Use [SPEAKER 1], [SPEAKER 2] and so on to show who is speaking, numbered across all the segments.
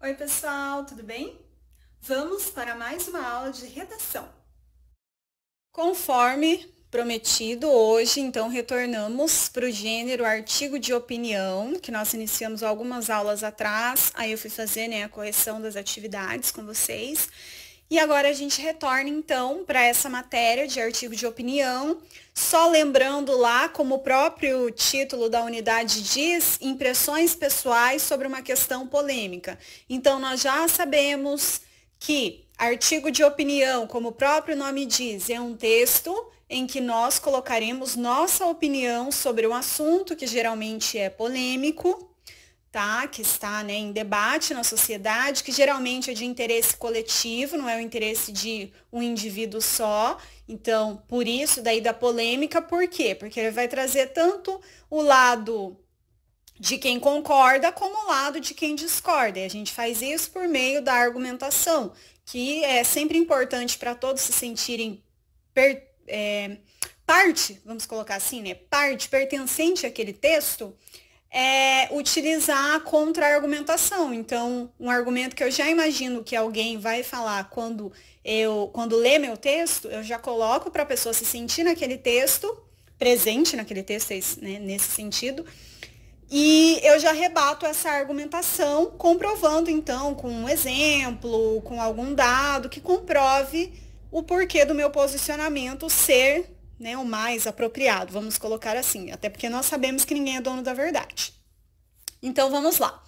[SPEAKER 1] Oi, pessoal, tudo bem? Vamos para mais uma aula de redação. Conforme prometido hoje, então retornamos para o gênero artigo de opinião, que nós iniciamos algumas aulas atrás, aí eu fui fazer né, a correção das atividades com vocês. E agora a gente retorna então para essa matéria de artigo de opinião. Só lembrando lá, como o próprio título da unidade diz, impressões pessoais sobre uma questão polêmica. Então nós já sabemos que artigo de opinião, como o próprio nome diz, é um texto em que nós colocaremos nossa opinião sobre um assunto que geralmente é polêmico tá? Que está né, em debate na sociedade, que geralmente é de interesse coletivo, não é o interesse de um indivíduo só. Então, por isso daí da polêmica, por quê? Porque ele vai trazer tanto o lado de quem concorda como o lado de quem discorda. E a gente faz isso por meio da argumentação, que é sempre importante para todos se sentirem per, é, parte, vamos colocar assim, né? Parte pertencente àquele texto é, utilizar a contra-argumentação. Então, um argumento que eu já imagino que alguém vai falar quando eu quando lê meu texto, eu já coloco para a pessoa se sentir naquele texto, presente naquele texto, é né, nesse sentido, e eu já rebato essa argumentação, comprovando então com um exemplo, com algum dado que comprove o porquê do meu posicionamento ser né, o mais apropriado, vamos colocar assim, até porque nós sabemos que ninguém é dono da verdade. Então vamos lá.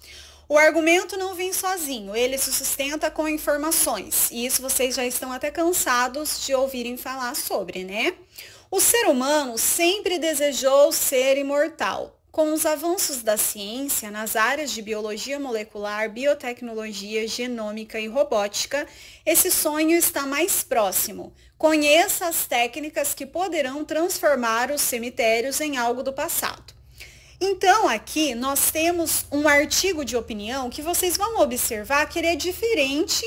[SPEAKER 1] O argumento não vem sozinho, ele se sustenta com informações, e isso vocês já estão até cansados de ouvirem falar sobre, né? O ser humano sempre desejou ser imortal, com os avanços da ciência nas áreas de biologia molecular, biotecnologia, genômica e robótica, esse sonho está mais próximo. Conheça as técnicas que poderão transformar os cemitérios em algo do passado. Então, aqui nós temos um artigo de opinião que vocês vão observar que ele é diferente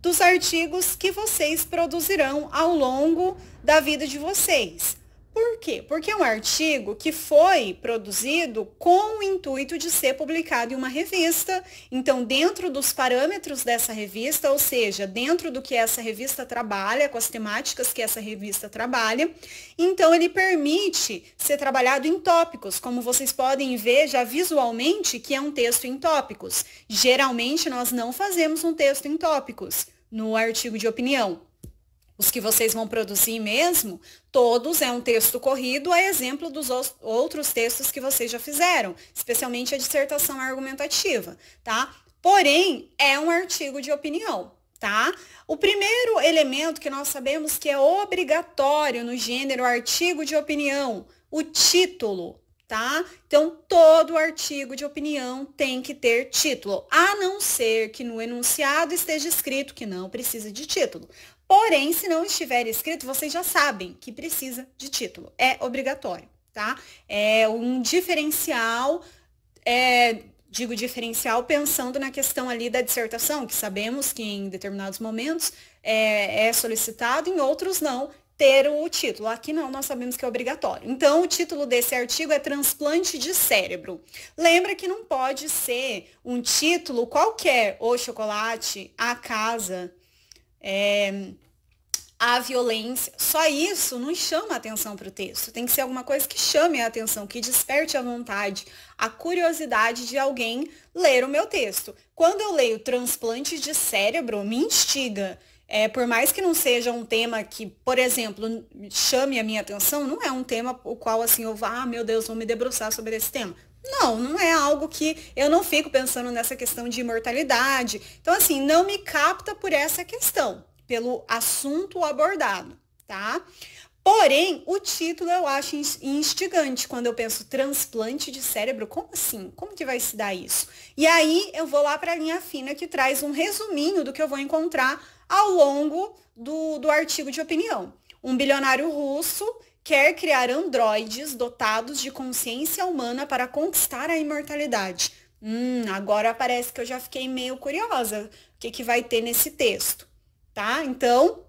[SPEAKER 1] dos artigos que vocês produzirão ao longo da vida de vocês. Por quê? Porque é um artigo que foi produzido com o intuito de ser publicado em uma revista. Então, dentro dos parâmetros dessa revista, ou seja, dentro do que essa revista trabalha, com as temáticas que essa revista trabalha, então ele permite ser trabalhado em tópicos, como vocês podem ver já visualmente que é um texto em tópicos. Geralmente nós não fazemos um texto em tópicos no artigo de opinião os que vocês vão produzir mesmo, todos é um texto corrido, a exemplo dos outros textos que vocês já fizeram, especialmente a dissertação argumentativa, tá? Porém, é um artigo de opinião, tá? O primeiro elemento que nós sabemos que é obrigatório no gênero artigo de opinião, o título, tá? Então, todo artigo de opinião tem que ter título, a não ser que no enunciado esteja escrito que não precisa de título. Porém, se não estiver escrito, vocês já sabem que precisa de título. É obrigatório, tá? É um diferencial, é, digo diferencial pensando na questão ali da dissertação, que sabemos que em determinados momentos é, é solicitado, em outros não ter o título. Aqui não, nós sabemos que é obrigatório. Então, o título desse artigo é transplante de cérebro. Lembra que não pode ser um título qualquer, o chocolate, a casa, é, violência. Só isso não chama a atenção para o texto. Tem que ser alguma coisa que chame a atenção, que desperte a vontade, a curiosidade de alguém ler o meu texto. Quando eu leio transplante de cérebro, me instiga. É, por mais que não seja um tema que, por exemplo, chame a minha atenção, não é um tema o qual assim eu vá, ah, meu Deus, vou me debruçar sobre esse tema. Não, não é algo que eu não fico pensando nessa questão de imortalidade. Então, assim, não me capta por essa questão, pelo assunto abordado, tá? Porém, o título eu acho instigante quando eu penso transplante de cérebro. Como assim? Como que vai se dar isso? E aí eu vou lá para a linha fina que traz um resuminho do que eu vou encontrar ao longo do, do artigo de opinião. Um bilionário russo quer criar androides dotados de consciência humana para conquistar a imortalidade. Hum, agora parece que eu já fiquei meio curiosa. O que, que vai ter nesse texto? Tá? Então,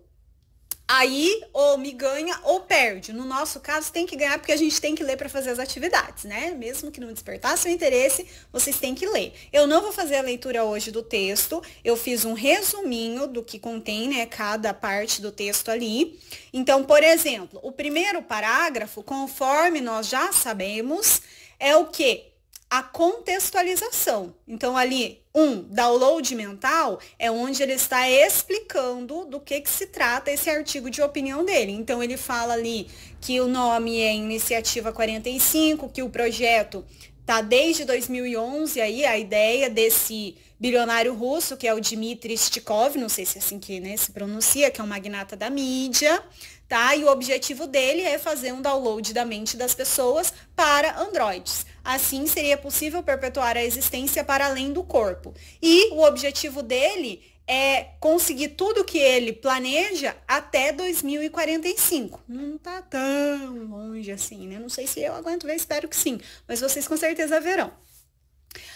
[SPEAKER 1] Aí ou me ganha ou perde. No nosso caso, tem que ganhar porque a gente tem que ler para fazer as atividades, né? Mesmo que não despertasse o interesse, vocês têm que ler. Eu não vou fazer a leitura hoje do texto. Eu fiz um resuminho do que contém, né, cada parte do texto ali. Então, por exemplo, o primeiro parágrafo, conforme nós já sabemos, é o que a contextualização. Então, ali, um, download mental é onde ele está explicando do que, que se trata esse artigo de opinião dele. Então, ele fala ali que o nome é Iniciativa 45, que o projeto tá desde 2011 aí, a ideia desse bilionário russo, que é o Dmitry Stikov, não sei se é assim que né, se pronuncia, que é um magnata da mídia, tá? E o objetivo dele é fazer um download da mente das pessoas para androides. Assim, seria possível perpetuar a existência para além do corpo. E o objetivo dele é conseguir tudo que ele planeja até 2045. Não tá tão longe assim, né? Não sei se eu aguento ver, espero que sim, mas vocês com certeza verão.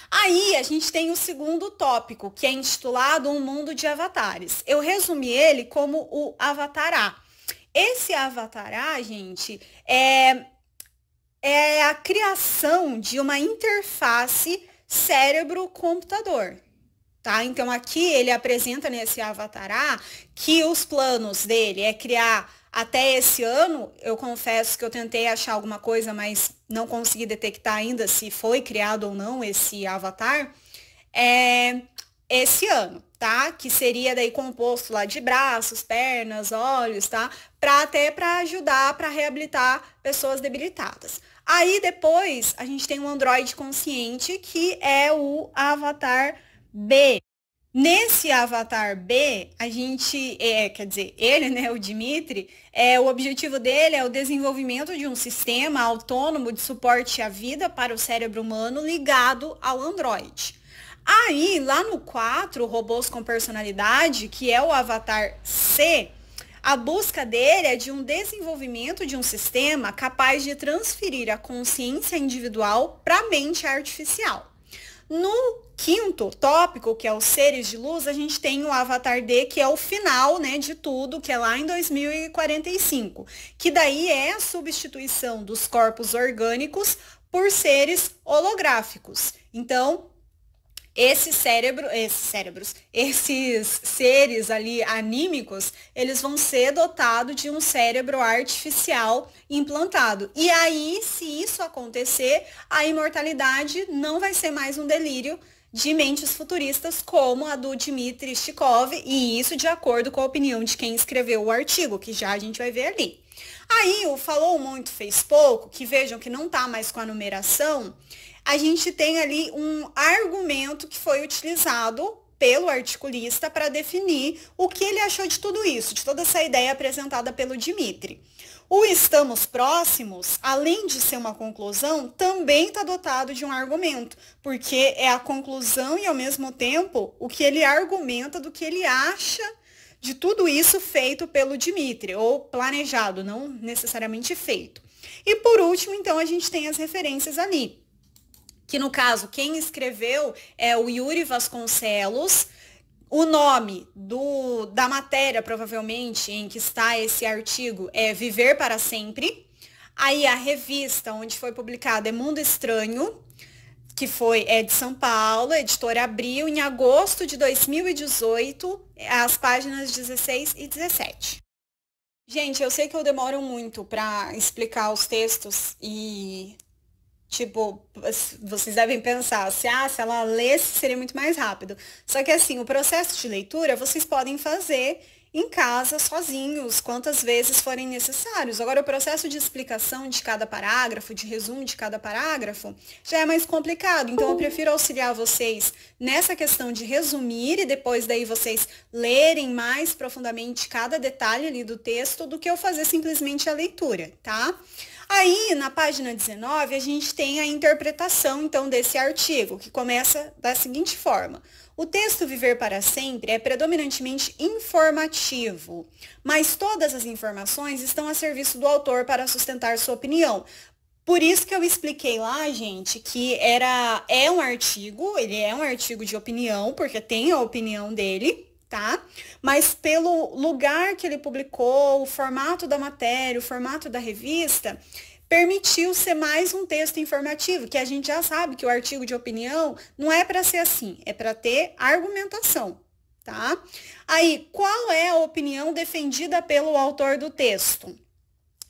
[SPEAKER 1] Aí a gente tem o segundo tópico, que é intitulado Um Mundo de Avatares. Eu resumi ele como o Avatará. Esse Avatará, gente, é, é a criação de uma interface cérebro-computador. Tá? Então aqui ele apresenta nesse avatar A que os planos dele é criar até esse ano, eu confesso que eu tentei achar alguma coisa, mas não consegui detectar ainda se foi criado ou não esse avatar. É esse ano, tá? Que seria daí composto lá de braços, pernas, olhos, tá? Para até para ajudar para reabilitar pessoas debilitadas. Aí depois a gente tem um Android consciente que é o avatar B. Nesse avatar B, a gente, é, quer dizer, ele, né, o Dimitri, é, o objetivo dele é o desenvolvimento de um sistema autônomo de suporte à vida para o cérebro humano ligado ao Android. Aí, lá no 4, robôs com personalidade, que é o avatar C, a busca dele é de um desenvolvimento de um sistema capaz de transferir a consciência individual para a mente artificial. No quinto tópico, que é os seres de luz, a gente tem o Avatar D, que é o final né, de tudo, que é lá em 2045, que daí é a substituição dos corpos orgânicos por seres holográficos. Então, esse cérebro, esses cérebros, esses seres ali anímicos, eles vão ser dotados de um cérebro artificial implantado. E aí, se isso acontecer, a imortalidade não vai ser mais um delírio de mentes futuristas como a do Dmitry Shikov, e isso de acordo com a opinião de quem escreveu o artigo, que já a gente vai ver ali. Aí o falou muito, fez pouco, que vejam que não tá mais com a numeração, a gente tem ali um argumento que foi utilizado pelo articulista para definir o que ele achou de tudo isso, de toda essa ideia apresentada pelo Dimitri. O estamos próximos, além de ser uma conclusão, também está dotado de um argumento, porque é a conclusão e, ao mesmo tempo, o que ele argumenta do que ele acha de tudo isso feito pelo Dimitri, ou planejado, não necessariamente feito. E por último, então, a gente tem as referências ali que no caso quem escreveu é o Yuri Vasconcelos. O nome do, da matéria, provavelmente, em que está esse artigo é Viver para Sempre. Aí a revista onde foi publicado é Mundo Estranho, que foi é de São Paulo, editora Abril, em agosto de 2018, as páginas 16 e 17. Gente, eu sei que eu demoro muito para explicar os textos e Tipo, vocês devem pensar, se, assim, ah, se ela lesse, seria muito mais rápido. Só que assim, o processo de leitura vocês podem fazer em casa, sozinhos, quantas vezes forem necessários. Agora, o processo de explicação de cada parágrafo, de resumo de cada parágrafo, já é mais complicado. Então, eu prefiro auxiliar vocês nessa questão de resumir e depois daí vocês lerem mais profundamente cada detalhe ali do texto do que eu fazer simplesmente a leitura, tá? Aí, na página 19, a gente tem a interpretação, então, desse artigo, que começa da seguinte forma. O texto Viver para Sempre é predominantemente informativo, mas todas as informações estão a serviço do autor para sustentar sua opinião. Por isso que eu expliquei lá, gente, que era é um artigo, ele é um artigo de opinião, porque tem a opinião dele, tá? Mas pelo lugar que ele publicou, o formato da matéria, o formato da revista, permitiu ser mais um texto informativo, que a gente já sabe que o artigo de opinião não é para ser assim, é para ter argumentação, tá? Aí, qual é a opinião defendida pelo autor do texto?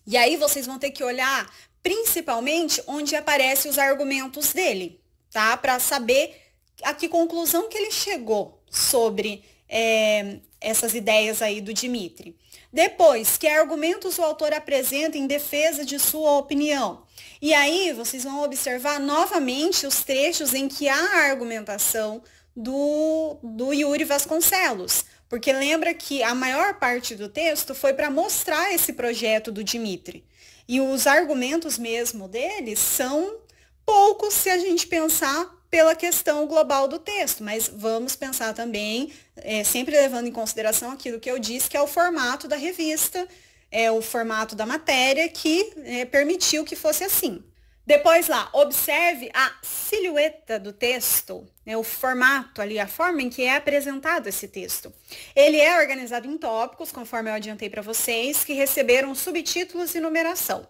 [SPEAKER 1] E aí vocês vão ter que olhar principalmente onde aparecem os argumentos dele, tá? Para saber a que conclusão que ele chegou, sobre é, essas ideias aí do Dimitri. Depois, que argumentos o autor apresenta em defesa de sua opinião? E aí, vocês vão observar novamente os trechos em que há argumentação do, do Yuri Vasconcelos. Porque lembra que a maior parte do texto foi para mostrar esse projeto do Dimitri. E os argumentos mesmo deles são poucos se a gente pensar pela questão global do texto, mas vamos pensar também, é, sempre levando em consideração aquilo que eu disse, que é o formato da revista, é o formato da matéria que é, permitiu que fosse assim. Depois lá, observe a silhueta do texto, né, o formato ali, a forma em que é apresentado esse texto. Ele é organizado em tópicos, conforme eu adiantei para vocês, que receberam subtítulos e numeração.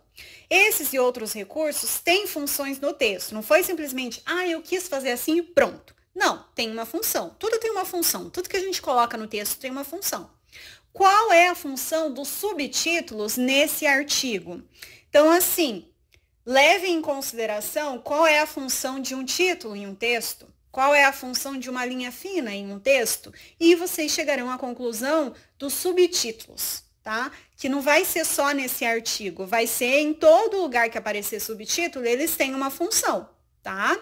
[SPEAKER 1] Esses e outros recursos têm funções no texto, não foi simplesmente, ah, eu quis fazer assim e pronto. Não, tem uma função. Tudo tem uma função. Tudo que a gente coloca no texto tem uma função. Qual é a função dos subtítulos nesse artigo? Então, assim, Leve em consideração qual é a função de um título em um texto, qual é a função de uma linha fina em um texto, e vocês chegarão à conclusão dos subtítulos, tá? Que não vai ser só nesse artigo, vai ser em todo lugar que aparecer subtítulo, eles têm uma função, tá?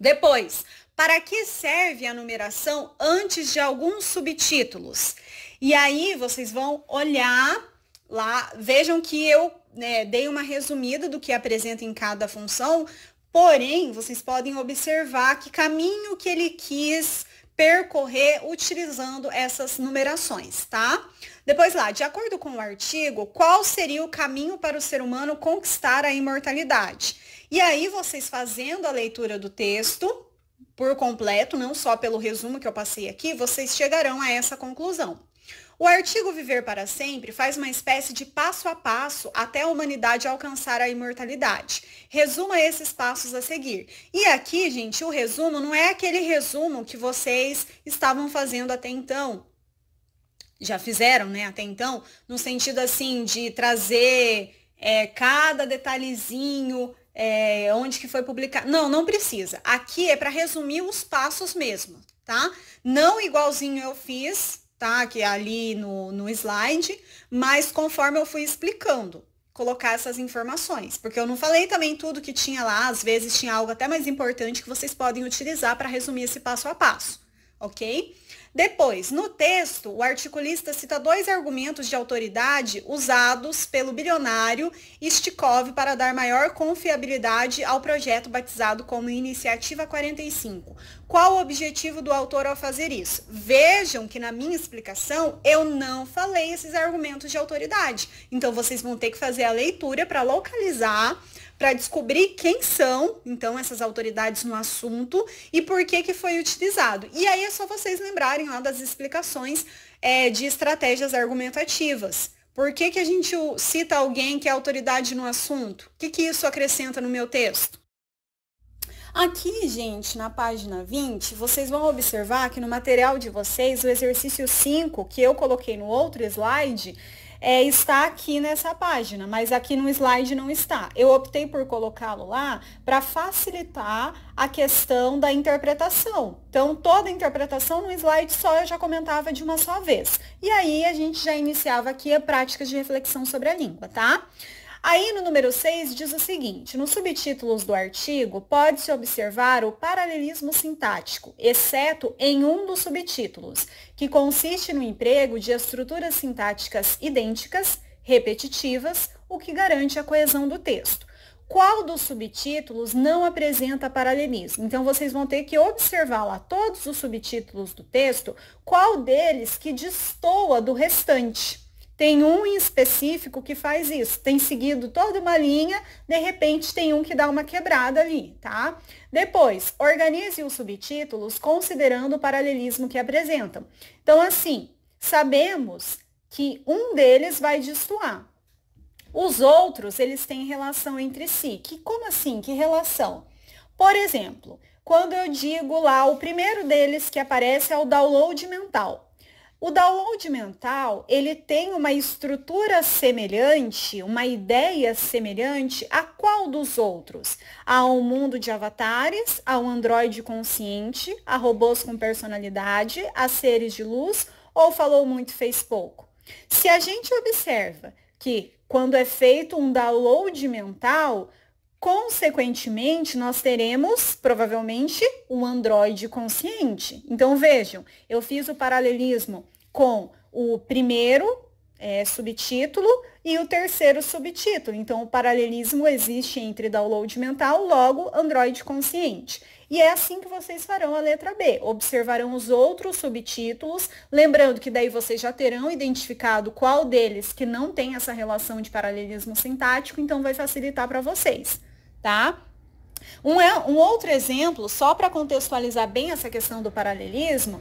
[SPEAKER 1] Depois, para que serve a numeração antes de alguns subtítulos? E aí vocês vão olhar lá, vejam que eu né, dei uma resumida do que apresenta em cada função, porém, vocês podem observar que caminho que ele quis percorrer utilizando essas numerações, tá? Depois lá, de acordo com o artigo, qual seria o caminho para o ser humano conquistar a imortalidade? E aí, vocês fazendo a leitura do texto por completo, não só pelo resumo que eu passei aqui, vocês chegarão a essa conclusão. O artigo Viver para Sempre faz uma espécie de passo a passo até a humanidade alcançar a imortalidade. Resuma esses passos a seguir. E aqui, gente, o resumo não é aquele resumo que vocês estavam fazendo até então. Já fizeram, né, até então, no sentido assim de trazer é, cada detalhezinho, é, onde que foi publicado. Não, não precisa. Aqui é para resumir os passos mesmo, tá? Não igualzinho eu fiz tá? Que é ali no, no slide, mas conforme eu fui explicando, colocar essas informações, porque eu não falei também tudo que tinha lá, às vezes tinha algo até mais importante que vocês podem utilizar para resumir esse passo a passo, ok? Depois, no texto, o articulista cita dois argumentos de autoridade usados pelo bilionário Stikov para dar maior confiabilidade ao projeto batizado como Iniciativa 45. Qual o objetivo do autor ao fazer isso? Vejam que na minha explicação eu não falei esses argumentos de autoridade. Então vocês vão ter que fazer a leitura para localizar para descobrir quem são, então, essas autoridades no assunto e por que, que foi utilizado. E aí é só vocês lembrarem lá das explicações é, de estratégias argumentativas. Por que, que a gente cita alguém que é autoridade no assunto? O que, que isso acrescenta no meu texto? Aqui, gente, na página 20, vocês vão observar que no material de vocês, o exercício 5, que eu coloquei no outro slide, é, está aqui nessa página, mas aqui no slide não está. Eu optei por colocá-lo lá para facilitar a questão da interpretação. Então, toda interpretação no slide só eu já comentava de uma só vez. E aí, a gente já iniciava aqui a prática de reflexão sobre a língua, tá? Aí no número 6 diz o seguinte: nos subtítulos do artigo pode-se observar o paralelismo sintático, exceto em um dos subtítulos, que consiste no emprego de estruturas sintáticas idênticas, repetitivas, o que garante a coesão do texto. Qual dos subtítulos não apresenta paralelismo? Então vocês vão ter que observar lá todos os subtítulos do texto, qual deles que destoa do restante. Tem um em específico que faz isso, tem seguido toda uma linha, de repente tem um que dá uma quebrada ali, tá? Depois, organize os subtítulos considerando o paralelismo que apresentam. Então, assim, sabemos que um deles vai destoar. Os outros, eles têm relação entre si. Que, como assim? Que relação? Por exemplo, quando eu digo lá, o primeiro deles que aparece é o download mental. O download mental, ele tem uma estrutura semelhante, uma ideia semelhante a qual dos outros? Ao um mundo de avatares, ao um androide consciente, a robôs com personalidade, a seres de luz, ou falou muito, fez pouco? Se a gente observa que quando é feito um download mental, Consequentemente, nós teremos, provavelmente, um Android consciente. Então, vejam, eu fiz o paralelismo com o primeiro é, subtítulo e o terceiro subtítulo. Então, o paralelismo existe entre download mental, logo, Android consciente. E é assim que vocês farão a letra B. Observarão os outros subtítulos, lembrando que daí vocês já terão identificado qual deles que não tem essa relação de paralelismo sintático, então vai facilitar para vocês tá? Um, é, um outro exemplo, só para contextualizar bem essa questão do paralelismo,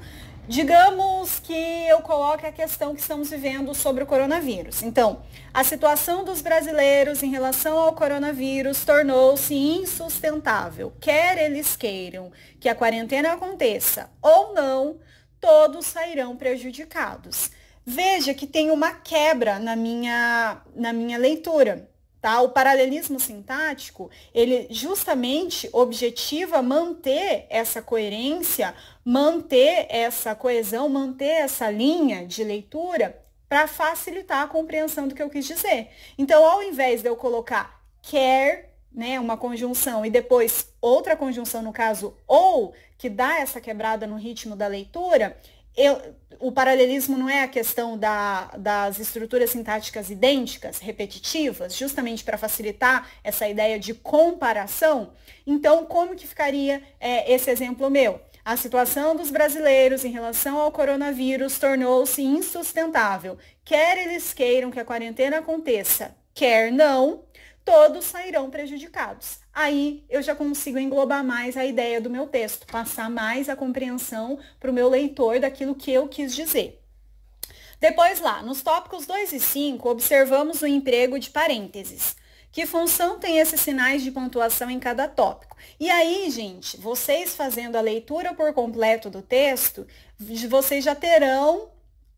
[SPEAKER 1] Digamos que eu coloque a questão que estamos vivendo sobre o coronavírus. Então, a situação dos brasileiros em relação ao coronavírus tornou-se insustentável. Quer eles queiram que a quarentena aconteça ou não, todos sairão prejudicados. Veja que tem uma quebra na minha, na minha leitura. Tá? O paralelismo sintático, ele justamente objetiva manter essa coerência, manter essa coesão, manter essa linha de leitura para facilitar a compreensão do que eu quis dizer. Então, ao invés de eu colocar quer, né, uma conjunção e depois outra conjunção no caso ou, que dá essa quebrada no ritmo da leitura, eu, o paralelismo não é a questão da, das estruturas sintáticas idênticas, repetitivas, justamente para facilitar essa ideia de comparação. Então, como que ficaria é, esse exemplo meu? A situação dos brasileiros em relação ao coronavírus tornou-se insustentável. Quer eles queiram que a quarentena aconteça, quer não, todos sairão prejudicados. Aí eu já consigo englobar mais a ideia do meu texto, passar mais a compreensão para o meu leitor daquilo que eu quis dizer. Depois lá, nos tópicos 2 e 5, observamos o emprego de parênteses. Que função tem esses sinais de pontuação em cada tópico? E aí, gente, vocês fazendo a leitura por completo do texto, vocês já terão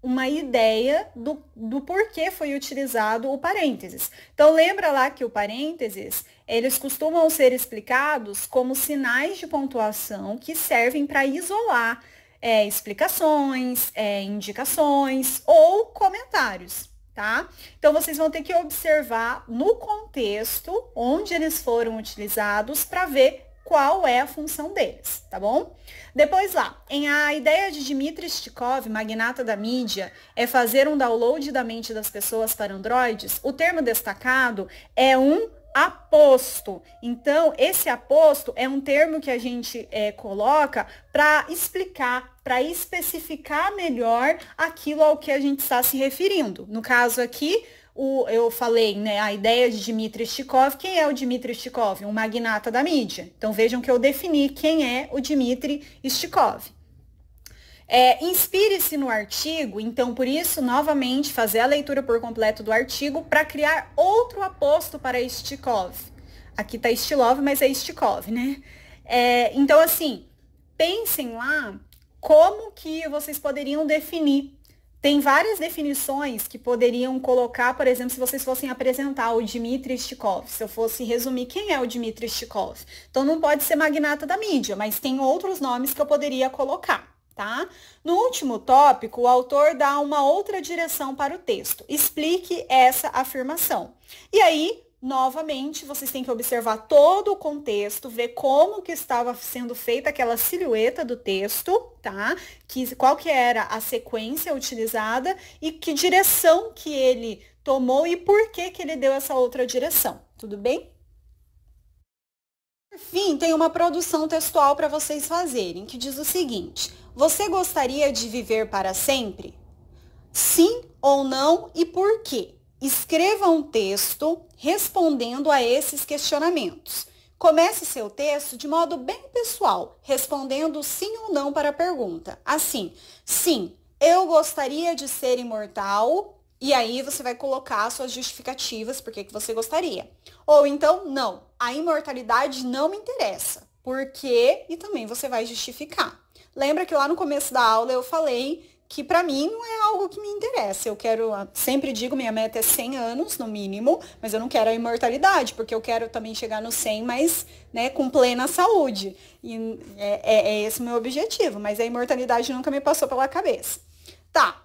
[SPEAKER 1] uma ideia do, do porquê foi utilizado o parênteses. Então, lembra lá que o parênteses, eles costumam ser explicados como sinais de pontuação que servem para isolar é, explicações, é, indicações ou comentários, tá? Então, vocês vão ter que observar no contexto onde eles foram utilizados para ver qual é a função deles, tá bom? Depois lá, em a ideia de Dmitry Stikov, magnata da mídia, é fazer um download da mente das pessoas para androides, o termo destacado é um aposto. Então, esse aposto é um termo que a gente é, coloca para explicar, para especificar melhor aquilo ao que a gente está se referindo. No caso aqui, o, eu falei, né, a ideia de Dmitry Shtikov, quem é o Dmitry Shtikov? Um magnata da mídia. Então vejam que eu defini quem é o Dmitry Shtikov. É, Inspire-se no artigo, então por isso, novamente, fazer a leitura por completo do artigo para criar outro aposto para Shtikov. Aqui está Stilov, mas é Stikov, né? É, então, assim, pensem lá como que vocês poderiam definir tem várias definições que poderiam colocar, por exemplo, se vocês fossem apresentar o Dmitry Stikov, se eu fosse resumir quem é o Dmitry Stikov. Então não pode ser magnata da mídia, mas tem outros nomes que eu poderia colocar, tá? No último tópico, o autor dá uma outra direção para o texto. Explique essa afirmação. E aí, novamente, vocês têm que observar todo o contexto, ver como que estava sendo feita aquela silhueta do texto, tá? Que, qual que era a sequência utilizada e que direção que ele tomou e por que que ele deu essa outra direção, tudo bem? Por fim, tem uma produção textual para vocês fazerem, que diz o seguinte, você gostaria de viver para sempre? Sim ou não e por quê? Escreva um texto respondendo a esses questionamentos. Comece seu texto de modo bem pessoal, respondendo sim ou não para a pergunta. Assim, sim, eu gostaria de ser imortal. E aí você vai colocar suas justificativas por que você gostaria. Ou então, não, a imortalidade não me interessa. Por quê? E também você vai justificar. Lembra que lá no começo da aula eu falei que para mim não é algo que me interessa. Eu quero, ah, sempre digo, minha meta é 100 anos no mínimo, mas eu não quero a imortalidade, porque eu quero também chegar no 100, mas né, com plena saúde. E é, é, é esse o meu objetivo, mas a imortalidade nunca me passou pela cabeça. Tá.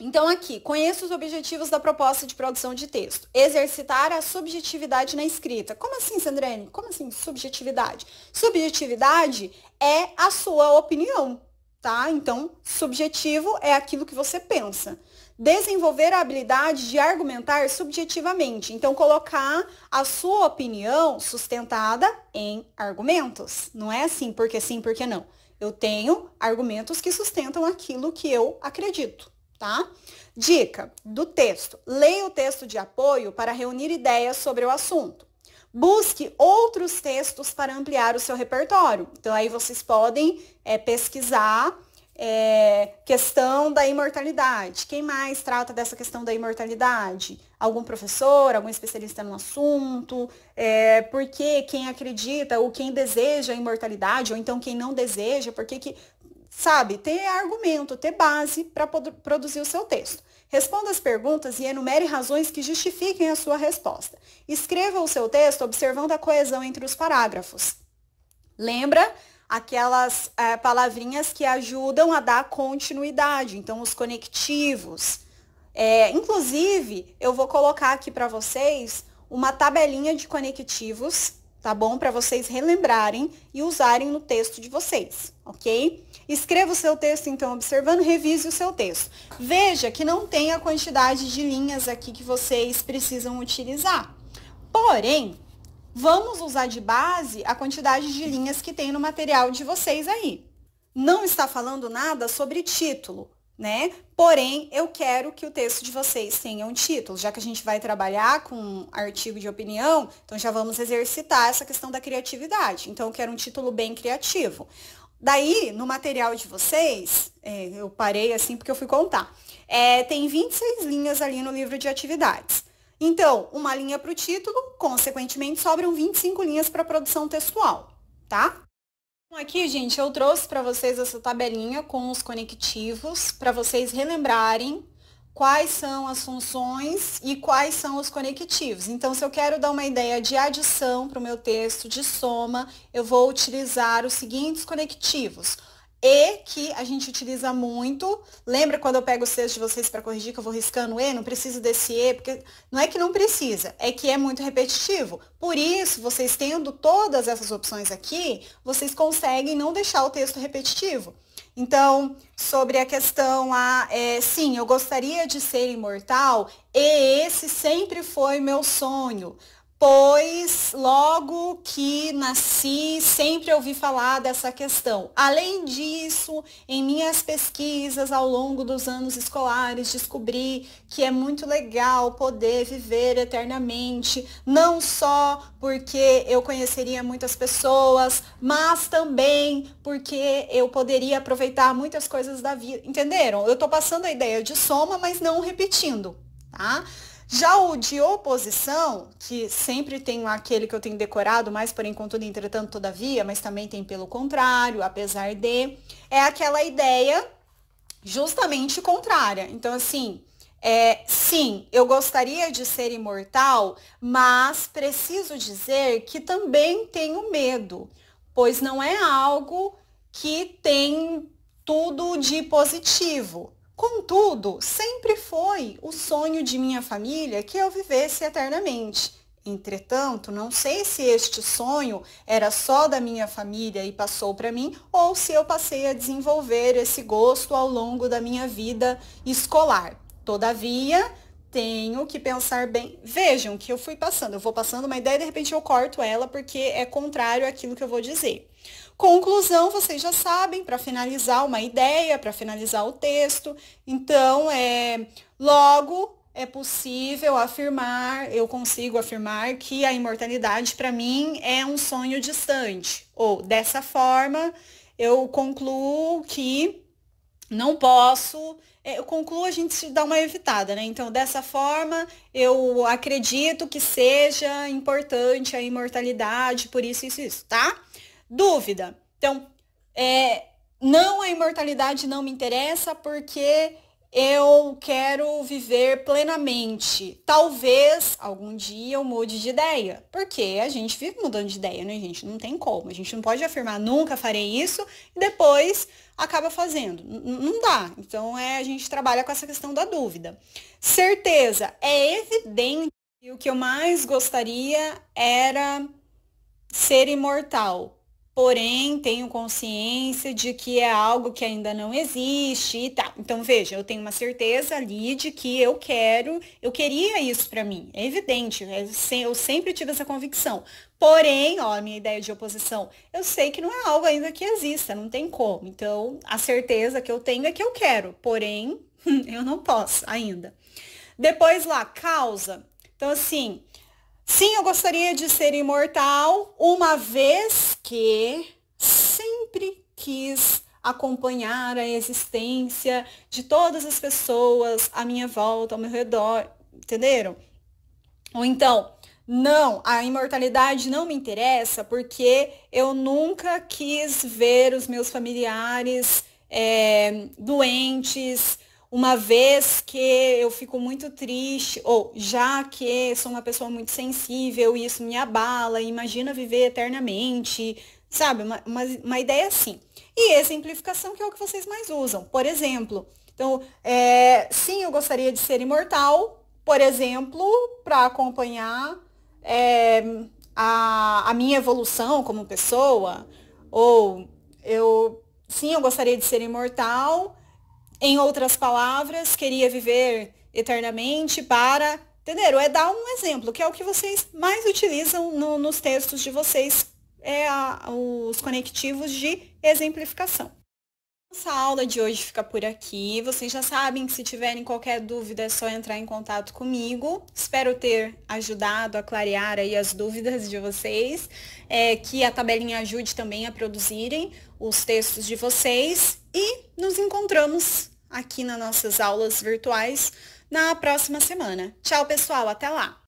[SPEAKER 1] Então aqui, conheça os objetivos da proposta de produção de texto. Exercitar a subjetividade na escrita. Como assim, Sandrine? Como assim subjetividade? Subjetividade é a sua opinião, tá? Então, subjetivo é aquilo que você pensa. Desenvolver a habilidade de argumentar subjetivamente. Então, colocar a sua opinião sustentada em argumentos. Não é assim, porque sim, porque não. Eu tenho argumentos que sustentam aquilo que eu acredito, tá? Dica do texto: leia o texto de apoio para reunir ideias sobre o assunto. Busque outros textos para ampliar o seu repertório. Então, aí vocês podem é, pesquisar é, questão da imortalidade. Quem mais trata dessa questão da imortalidade? Algum professor, algum especialista no assunto? É, porque quem acredita ou quem deseja a imortalidade, ou então quem não deseja, porque que. Sabe, ter argumento, ter base para produzir o seu texto. Responda as perguntas e enumere razões que justifiquem a sua resposta. Escreva o seu texto observando a coesão entre os parágrafos. Lembra aquelas é, palavrinhas que ajudam a dar continuidade, então os conectivos. É, inclusive, eu vou colocar aqui para vocês uma tabelinha de conectivos, tá bom? Para vocês relembrarem e usarem no texto de vocês, ok? Escreva o seu texto, então, observando, revise o seu texto. Veja que não tem a quantidade de linhas aqui que vocês precisam utilizar. Porém, vamos usar de base a quantidade de linhas que tem no material de vocês aí. Não está falando nada sobre título, né? Porém, eu quero que o texto de vocês tenha um título, já que a gente vai trabalhar com um artigo de opinião, então já vamos exercitar essa questão da criatividade. Então, eu quero um título bem criativo. Daí, no material de vocês, é, eu parei assim porque eu fui contar, é, tem 26 linhas ali no livro de atividades. Então, uma linha para o título, consequentemente, sobram 25 linhas para a produção textual, tá? Então, aqui, gente, eu trouxe para vocês essa tabelinha com os conectivos, para vocês relembrarem quais são as funções e quais são os conectivos. Então, se eu quero dar uma ideia de adição para o meu texto, de soma, eu vou utilizar os seguintes conectivos. E que a gente utiliza muito. Lembra quando eu pego os texto de vocês para corrigir que eu vou riscando E? Não preciso desse E, porque não é que não precisa, é que é muito repetitivo. Por isso, vocês tendo todas essas opções aqui, vocês conseguem não deixar o texto repetitivo. Então, sobre a questão a, é, sim, eu gostaria de ser imortal e esse sempre foi meu sonho, pois logo que nasci sempre ouvi falar dessa questão. Além disso, em minhas pesquisas ao longo dos anos escolares, descobri que é muito legal poder viver eternamente, não só porque eu conheceria muitas pessoas, mas também porque eu poderia aproveitar muitas coisas da vida. Entenderam? Eu estou passando a ideia de soma, mas não repetindo, tá? Já o de oposição, que sempre tem aquele que eu tenho decorado, mais porém, contudo, entretanto, todavia, mas também tem pelo contrário, apesar de, é aquela ideia justamente contrária. Então, assim, é, sim, eu gostaria de ser imortal, mas preciso dizer que também tenho medo, pois não é algo que tem tudo de positivo. Contudo, sempre foi o sonho de minha família que eu vivesse eternamente. Entretanto, não sei se este sonho era só da minha família e passou para mim, ou se eu passei a desenvolver esse gosto ao longo da minha vida escolar. Todavia, tenho que pensar bem. Vejam que eu fui passando, eu vou passando uma ideia e de repente eu corto ela porque é contrário àquilo que eu vou dizer. Conclusão, vocês já sabem, para finalizar uma ideia, para finalizar o texto. Então, é, logo é possível afirmar, eu consigo afirmar que a imortalidade para mim é um sonho distante. Ou dessa forma, eu concluo que não posso. É, eu concluo, a gente dá uma evitada, né? Então, dessa forma, eu acredito que seja importante a imortalidade, por isso, isso, isso, tá? Dúvida. Então, é, não a imortalidade não me interessa porque eu quero viver plenamente. Talvez algum dia eu mude de ideia. Porque a gente vive mudando de ideia, né, gente? Não tem como. A gente não pode afirmar nunca farei isso e depois acaba fazendo. N não dá. Então é, a gente trabalha com essa questão da dúvida. Certeza. É evidente que o que eu mais gostaria era ser imortal porém tenho consciência de que é algo que ainda não existe e tal. Então, veja, eu tenho uma certeza ali de que eu quero, eu queria isso para mim. É evidente, né? eu sempre tive essa convicção. Porém, ó, a minha ideia de oposição, eu sei que não é algo ainda que exista, não tem como. Então, a certeza que eu tenho é que eu quero, porém, eu não posso ainda. Depois lá, causa. Então, assim, Sim, eu gostaria de ser imortal, uma vez que sempre quis acompanhar a existência de todas as pessoas à minha volta, ao meu redor, entenderam? Ou então, não, a imortalidade não me interessa porque eu nunca quis ver os meus familiares é, doentes, uma vez que eu fico muito triste, ou já que sou uma pessoa muito sensível e isso me abala, imagina viver eternamente, sabe? Uma, uma, uma ideia assim. E exemplificação que é o que vocês mais usam. Por exemplo, então, é, sim, eu gostaria de ser imortal, por exemplo, para acompanhar é, a, a minha evolução como pessoa, ou eu, sim, eu gostaria de ser imortal em outras palavras, queria viver eternamente para. Entenderam? É dar um exemplo, que é o que vocês mais utilizam no, nos textos de vocês, é a, os conectivos de exemplificação. Essa aula de hoje fica por aqui. Vocês já sabem que se tiverem qualquer dúvida é só entrar em contato comigo. Espero ter ajudado a clarear aí as dúvidas de vocês, é, que a tabelinha ajude também a produzirem os textos de vocês e nos encontramos aqui nas nossas aulas virtuais na próxima semana. Tchau, pessoal, até lá!